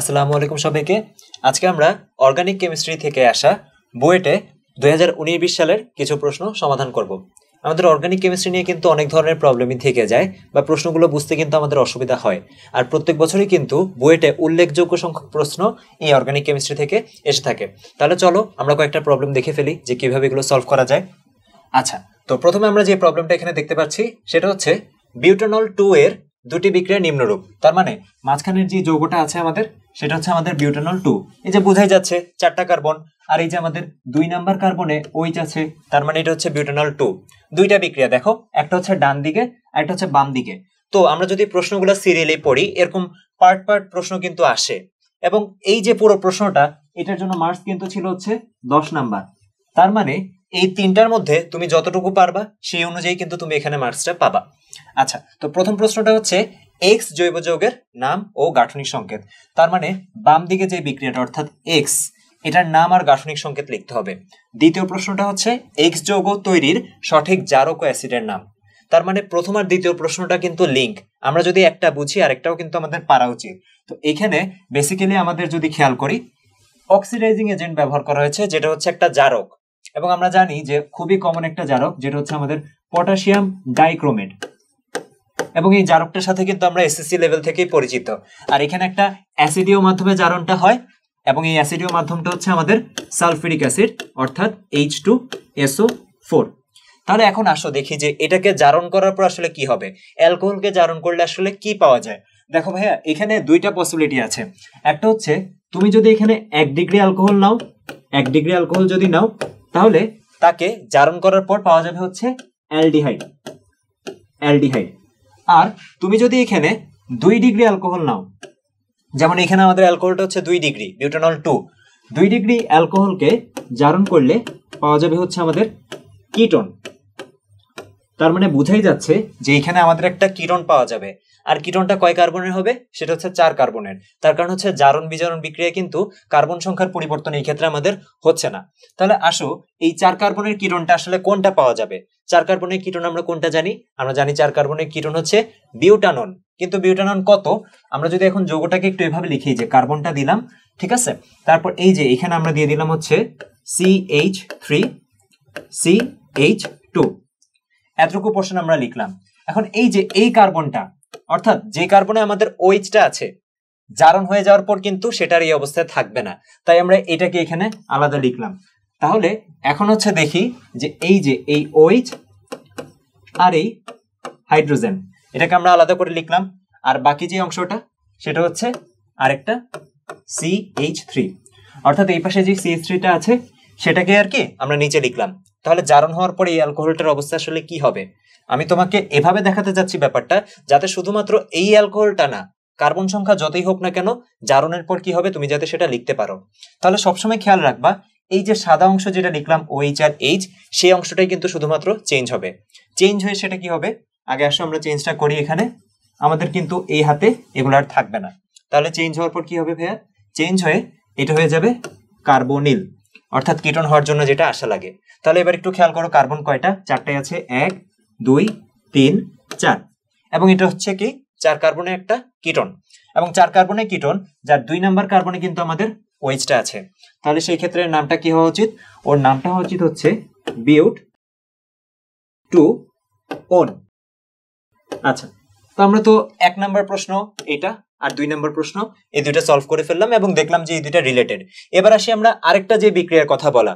আসসালামু আলাইকুম সবাইকে আজকে আমরা অর্গানিক কেমিস্ট্রি থেকে আসা বুয়েটে দুই হাজার সালের কিছু প্রশ্ন সমাধান করব আমাদের অর্গানিক কেমিস্ট্রি নিয়ে কিন্তু অনেক ধরনের প্রবলেমই থেকে যায় বা প্রশ্নগুলো বুঝতে কিন্তু আমাদের অসুবিধা হয় আর প্রত্যেক বছরই কিন্তু বুয়েটে উল্লেখযোগ্য সংখ্যক প্রশ্ন এই অর্গানিক কেমিস্ট্রি থেকে এসে থাকে তাহলে চলো আমরা কয়েকটা প্রবলেম দেখে ফেলি যে কীভাবে এগুলো সলভ করা যায় আচ্ছা তো প্রথমে আমরা যে প্রবলেমটা এখানে দেখতে পাচ্ছি সেটা হচ্ছে বিউটানল টু এর দুটি বিক্রিয়া নিম্নরূপ তার মানে মাঝখানের যে যৌগটা আছে আমাদের সেটা হচ্ছে আমাদের বিউটানল টু এই যে বোঝাই যাচ্ছে চারটা কার্বন আর এই যে আমাদের দুই নাম্বার কার্বনে ওই আছে তার মানে এটা হচ্ছে বিউটানল টু দুইটা বিক্রিয়া দেখো একটা হচ্ছে ডান দিকে আর একটা হচ্ছে বাম দিকে তো আমরা যদি প্রশ্নগুলো সিরিয়ালে পড়ি এরকম পার্ট পার্ট প্রশ্ন কিন্তু আসে এবং এই যে পুরো প্রশ্নটা এটার জন্য মার্কস কিন্তু ছিল হচ্ছে দশ নাম্বার তার মানে এই তিনটার মধ্যে তুমি যতটুকু পারবা সেই অনুযায়ী কিন্তু তুমি এখানে মার্কসটা পাবা আচ্ছা তো প্রথম প্রশ্নটা হচ্ছে এক্স জৈব যৌগের নাম ও গাঠনিক সংকেত তার মানে বাম দিকে যে বিক্রিয়াটা অর্থাৎ এক্স এটার নাম আর গাঠনিক সংকেত লিখতে হবে দ্বিতীয় প্রশ্নটা হচ্ছে এক্স যৌগ তৈরির সঠিক জারক অ্যাসিডের নাম তার মানে প্রথম আর দ্বিতীয় প্রশ্নটা কিন্তু লিঙ্ক আমরা যদি একটা বুঝি আরেকটাও কিন্তু আমাদের পারা উচিত তো এখানে বেসিক্যালি আমাদের যদি খেয়াল করি অক্সিডাইজিং এজেন্ট ব্যবহার করা হয়েছে যেটা হচ্ছে একটা জারক এবং আমরা জানি যে খুবই কমন একটা জারক যেটা হচ্ছে আমাদের পটাশিয়াম ডাইক্রোমেট এবং এই জারকটার সাথে কিন্তু আমরা এসএসসি লেভেল থেকেই পরিচিত আর এখানে একটা অ্যাসিডীয় মাধ্যমে জারণটা হয় এবং এই অ্যাসিডীয় মাধ্যমটা হচ্ছে আমাদের সালফিউরিক অ্যাসিড অর্থাৎ এইচ টু এসও ফোর তাহলে এখন আসো দেখি যে এটাকে জারণ করার পর আসলে কি হবে অ্যালকোহলকে জারণ করলে আসলে কি পাওয়া যায় দেখো ভাইয়া এখানে দুইটা পসিবিলিটি আছে একটা হচ্ছে তুমি যদি এখানে এক ডিগ্রি অ্যালকোহল নাও এক ডিগ্রি অ্যালকোহল যদি নাও তাহলে তাকে জারণ করার পর পাওয়া যাবে হচ্ছে অ্যালডিহাইড অ্যালডিহাইড আর তুমি যদি এখানে দুই ডিগ্রি অ্যালকোহল নাও যেমন এখানে আমাদের অ্যালকোহলটা হচ্ছে দুই ডিগ্রি বিউটানল টু দুই ডিগ্রি অ্যালকোহলকে জারণ করলে পাওয়া যাবে হচ্ছে আমাদের কিটন তার মানে বোঝাই যাচ্ছে যে এখানে আমাদের একটা কিরণ পাওয়া যাবে আর কিটনটা কয় কার্বনের হবে সেটা হচ্ছে চার কার্বনের তার কারণ হচ্ছে জারণ বিজারণ বিক্রিয়া কিন্তু কার্বন সংখ্যার পরিবর্তন এই ক্ষেত্রে আমাদের হচ্ছে না তাহলে আসো এই চার কার্বনের কিটনটা আসলে কোনটা পাওয়া যাবে চার কার্বনের কিটন আমরা কোনটা জানি আমরা জানি চার কার্বনের কিটন হচ্ছে বিউটানন কিন্তু বিউটানন কত আমরা যদি এখন যোগটাকে একটু এভাবে লিখি যে কার্বনটা দিলাম ঠিক আছে তারপর এই যে এখানে আমরা দিয়ে দিলাম হচ্ছে C H three C H two এতটুকু পোর্শন আমরা লিখলাম এখন এই যে এই কার্বনটা অর্থাৎ যে কার্বনে আমাদের ওইচটা আছে জারণ হয়ে যাওয়ার পর কিন্তু সেটার এই অবস্থায় থাকবে না তাই আমরা এটাকে এখানে আলাদা লিখলাম তাহলে এখন হচ্ছে দেখি যে এই যে এই ওইচ আর এই হাইড্রোজেন এটাকে আমরা আলাদা করে লিখলাম আর বাকি যে অংশটা সেটা হচ্ছে আরেকটা সি এইচ থ্রি অর্থাৎ এই পাশে যে সি এইচ থ্রিটা আছে সেটাকে আর কি আমরা নিচে লিখলাম তাহলে জারণ হওয়ার পরে এই অ্যালকোহলটার অবস্থা আসলে কি হবে আমি তোমাকে এভাবে দেখাতে যাচ্ছি ব্যাপারটা যাতে শুধুমাত্র এই অ্যালকোহলটা না কার্বন সংখ্যা যতই হোক না কেন জারণের পর কি হবে তুমি যাতে সেটা লিখতে পারো তাহলে সবসময় খেয়াল রাখবা এই যে সাদা অংশ যেটা লিখলাম ও এইচ আর এইচ সেই অংশটাই কিন্তু শুধুমাত্র চেঞ্জ হবে চেঞ্জ হয়ে সেটা কি হবে আগে আসো আমরা চেঞ্জটা করি এখানে আমাদের কিন্তু এই হাতে এগুলো আর থাকবে না তাহলে চেঞ্জ হওয়ার পর কি হবে ভাইয়া চেঞ্জ হয়ে এটা হয়ে যাবে কার্বনিল অর্থাৎ কিটন হওয়ার জন্য যেটা আশা লাগে তাহলে এবার একটু খেয়াল করো কার্বন কয়টা চারটে আছে এক দুই তিন চার এবং এটা হচ্ছে কি চার কার্বনে একটা কিটন এবং চার কার্বনে কীটন যার দুই নাম্বার কার্বনে কিন্তু আমাদের ওয়েজটা আছে তাহলে সেই ক্ষেত্রে নামটা কি হওয়া উচিত ওর নামটা হওয়া উচিত হচ্ছে বিউট টু ওন আচ্ছা তো আমরা তো এক নাম্বার প্রশ্ন এটা আর দুই নম্বর প্রশ্ন এই দুইটা সলভ করে ফেললাম এবং দেখলাম যে এই দুইটা রিলেটেড এবার আসি আমরা আরেকটা যে বিক্রিয়ার কথা বলা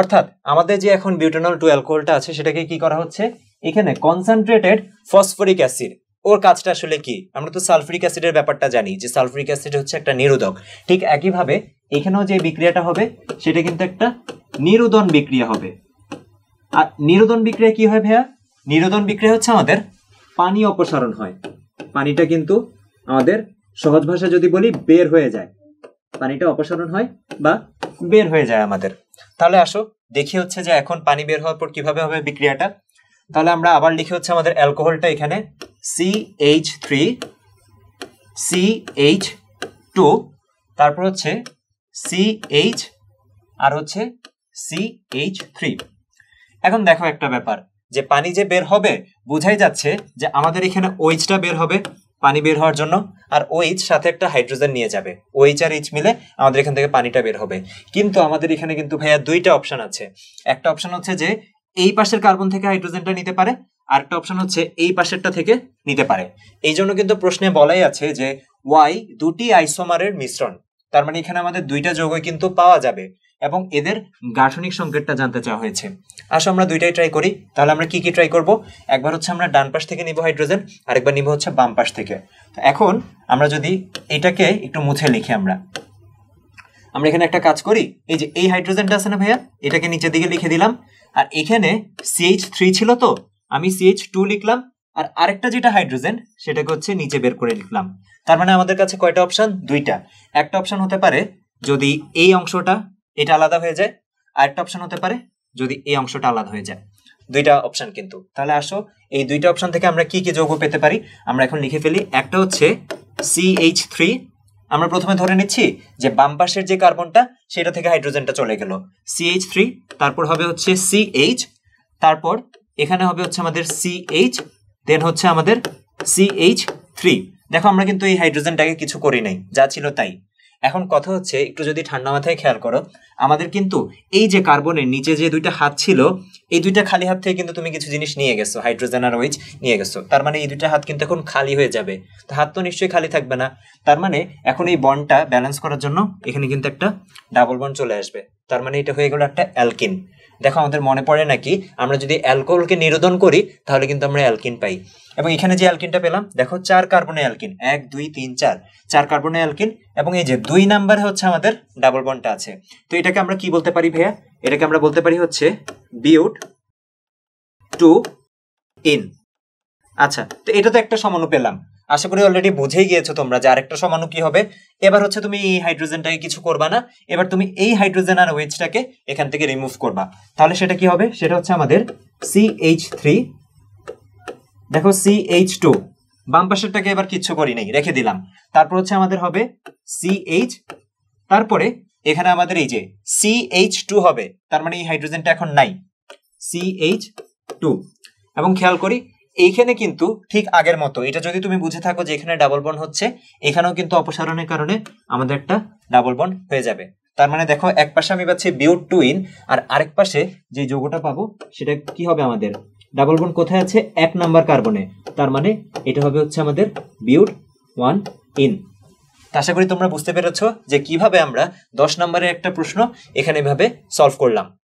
অর্থাৎ আমাদের যে এখন বিউটানল টু অ্যালকোহলটা আছে সেটাকে কি করা হচ্ছে এখানে কনসেন্ট্রেটেড ফসফরিক অ্যাসিড ওর কাজটা আসলে কি আমরা তো সালফরিক অ্যাসিডের ব্যাপারটা জানি যে সালফরিক অ্যাসিড হচ্ছে একটা নিরোধক ঠিক একইভাবে এখানেও যে বিক্রিয়াটা হবে সেটা কিন্তু একটা নিরোধন বিক্রিয়া হবে আর নিরোধন বিক্রিয়া কি হয় ভাইয়া নিরোধন বিক্রিয়া হচ্ছে আমাদের পানি অপসারণ হয় পানিটা কিন্তু আমাদের সহজ ভাষা যদি বলি বের হয়ে যায় পানিটা অপসারণ হয় বা বের হয়ে যায় আমাদের তাহলে আসো দেখি হচ্ছে যে এখন পানি বের হওয়ার পর কিভাবে হবে বিক্রিয়াটা তাহলে আমরা আবার লিখে হচ্ছে আমাদের অ্যালকোহলটা এখানে C H three C H two তারপর হচ্ছে সি এইচ আর হচ্ছে সি এইচ থ্রি এখন দেখো একটা ব্যাপার যে পানি যে বের হবে বোঝাই যাচ্ছে যে আমাদের এখানে ওইচটা বের হবে পানি বের হওয়ার জন্য আর ওইচ সাথে একটা হাইড্রোজেন নিয়ে যাবে ওইচ আর এইচ মিলে আমাদের এখান থেকে পানিটা বের হবে কিন্তু আমাদের এখানে কিন্তু ভাইয়া দুইটা অপশন আছে একটা অপশন হচ্ছে যে এই পাশের কার্বন থেকে হাইড্রোজেনটা নিতে পারে আর একটা অপশন হচ্ছে এই পাশেরটা থেকে নিতে পারে এই জন্য কিন্তু প্রশ্নে বলাই আছে যে ওয়াই দুটি আইসোমারের মিশ্রণ তার মানে এখানে আমাদের দুইটা যৌগ কিন্তু পাওয়া যাবে এবং এদের গাঠনিক সংকেতটা জানতে চাওয়া হয়েছে আসো আমরা দুইটাই ট্রাই করি তাহলে আমরা কি কি ট্রাই করব একবার হচ্ছে আমরা ডান পাশ থেকে নিব হাইড্রোজেন আরেকবার নিব হচ্ছে বাম পাশ থেকে তো এখন আমরা যদি এটাকে একটু মুছে লিখি আমরা আমরা এখানে একটা কাজ করি এই যে এই হাইড্রোজেনটা আছে না ভাইয়া এটাকে নিচের দিকে লিখে দিলাম আর এখানে সিএইচ থ্রি ছিল তো আমি সিএইচ টু লিখলাম আর আরেকটা যেটা হাইড্রোজেন সেটাকে হচ্ছে নিচে বের করে লিখলাম তার মানে আমাদের কাছে কয়টা অপশন দুইটা একটা অপশন হতে পারে যদি এই অংশটা এটা আলাদা হয়ে যায় আরেকটা অপশন হতে পারে যদি এই অংশটা আলাদা হয়ে যায় দুইটা অপশন কিন্তু তাহলে আসো এই দুইটা অপশন থেকে আমরা কি কি যৌগ পেতে পারি আমরা এখন লিখে ফেলি একটা হচ্ছে এইচ থ্রি আমরা প্রথমে ধরে নিচ্ছি যে বাম পাশের যে কার্বনটা সেটা থেকে হাইড্রোজেনটা চলে গেল সিএইচ থ্রি তারপর হবে হচ্ছে সিএইচ তারপর এখানে হবে হচ্ছে আমাদের সিএইচ দেন হচ্ছে আমাদের এইচ থ্রি দেখো আমরা কিন্তু এই হাইড্রোজেনটাকে কিছু করি নাই যা ছিল তাই এখন কথা হচ্ছে একটু যদি ঠান্ডা মাথায় খেয়াল করো আমাদের কিন্তু এই যে কার্বনের নিচে যে দুইটা হাত ছিল এই দুইটা খালি হাত থেকে কিন্তু তুমি কিছু জিনিস নিয়ে গেছো হাইড্রোজেন আর ওইচ নিয়ে গেছো তার মানে এই দুইটা হাত কিন্তু এখন খালি হয়ে যাবে তো হাত তো নিশ্চয়ই খালি থাকবে না তার মানে এখন এই বনটা ব্যালেন্স করার জন্য এখানে কিন্তু একটা ডাবল বন চলে আসবে তার মানে এটা হয়ে গেল একটা অ্যালকিন দেখো আমাদের মনে পড়ে নাকি আমরা যদি অ্যালকোহলকে নিরোধন করি তাহলে কিন্তু আমরা অ্যালকিন পাই এবং এখানে যে অ্যালকিনটা পেলাম দেখো চার কার্বনে অ্যালকিন এক দুই তিন চার চার কার্বনে অ্যালকিন এবং এই যে দুই নাম্বারে হচ্ছে আমাদের ডাবল বন্ডটা আছে তো এটাকে আমরা কি বলতে পারি ভাইয়া এটাকে আমরা বলতে পারি হচ্ছে বিউট টু ইন আচ্ছা তো এটা তো একটা সমানু পেলাম আশা করি অলরেডি বুঝেই গিয়েছো তোমরা যে আরেকটা সমানু কি হবে এবার হচ্ছে তুমি এই হাইড্রোজেনটাকে কিছু করবা না এবার তুমি এই হাইড্রোজেন আর ওয়েজটাকে এখান থেকে রিমুভ করবা তাহলে সেটা কি হবে সেটা হচ্ছে আমাদের সি এইচ থ্রি দেখো সি এইচ টু বাম পাশেরটাকে এবার কিচ্ছু করি নাই রেখে দিলাম তারপর হচ্ছে আমাদের হবে সি এইচ তারপরে এখানে আমাদের এই যে সি এইচ টু হবে তার মানে এই হাইড্রোজেনটা এখন নাই সি এইচ টু এবং খেয়াল করি এইখানে কিন্তু ঠিক আগের মতো এটা যদি তুমি বুঝে থাকো যে এখানে ডাবল বন্ড হচ্ছে এখানেও কিন্তু অপসারণের কারণে আমাদের একটা ডাবল বন্ড হয়ে যাবে তার মানে দেখো এক পাশে আমি পাচ্ছি বিউট টু ইন আর আরেক পাশে যে যোগটা পাবো সেটা কি হবে আমাদের ডাবল বন্ড কোথায় আছে এক নাম্বার কার্বনে তার মানে এটা হবে হচ্ছে আমাদের বিউট ওয়ান ইন আশা করি তোমরা বুঝতে পেরেছ যে কিভাবে আমরা দশ নম্বরের একটা প্রশ্ন এখানে এভাবে সলভ করলাম